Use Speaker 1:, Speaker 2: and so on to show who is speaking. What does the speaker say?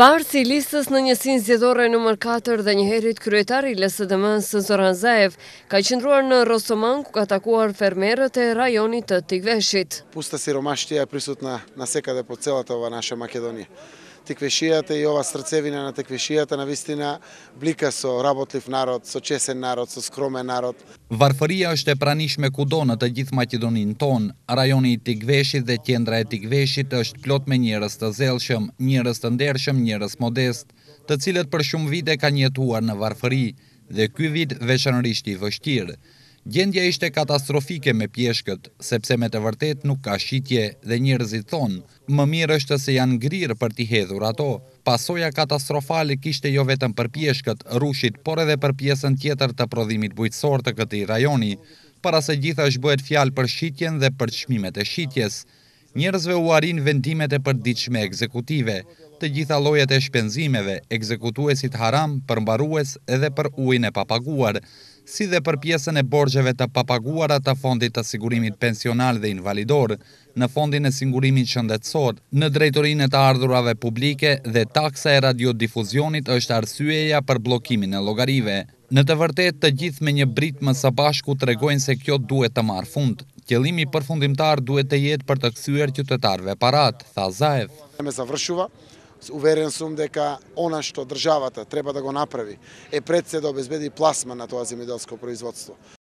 Speaker 1: Barsi listës në njësin zjedore nëmër 4 dhe njëherit kryetari lësë dëmën Zoran Hanzaev ka i qëndruar në Rosoman ku ka takuar fermerët e rajonit të Tigveshit.
Speaker 2: Pustës i romashtje e prisut në seka dhe po cëllat ova va nashe Makedonia të këveshijate, i ova srcevina në të këveshijate, në vistina blika so rabotlif narod, so qesen narod, so skrome narod.
Speaker 3: Varfëria është e pranishme kudo në të gjithë Macedonin ton, rajoni i të këveshit dhe tjendra e të këveshit është plot me njërës të zelshëm, njërës të ndershëm, njërës modest, të cilët për shumë vite ka njëtuar në varfëri, dhe kjë vit veçanërishti i vështirë. Gjendja ishte katastrofike me pjeshkët, sepse me të vërtet nuk ka shqitje dhe njërëzit thonë, më mirë është se janë ngrirë për t'i hedhur ato. Pasoja katastrofale kishte jo vetëm për pjeshkët, rushit, por edhe për pjesën tjetër të prodhimit bujtsor të këti rajoni, para se gjitha është bëhet fjalë për shqitjen dhe për qmimet e shqitjes. Njërzve u arin vendimet e për diqme ekzekutive, të gjitha lojet e shpenzimeve, ekzekutuesit haram, përmbarues edhe për ujn e papaguar, si dhe për pjesën e borgjeve të papaguara të fondit të sigurimit pensional dhe invalidor, në fondin e sigurimit qëndetsor, në drejtorin e të ardhurave publike dhe taksa e radiodifuzionit është arsueja për blokimin e logarive. Në të vërtet të gjithë me një brit më së bashku të regojnë se kjo duhet të marë fund. Kjelimi për fundimtar duhet të jetë për të kësuer qytetarve parat, tha Zaev. Me zavrëshuva,
Speaker 2: уверен сум дека она што државата треба да го направи е пред се да обезбеди пласма на тоа земјоделско производство.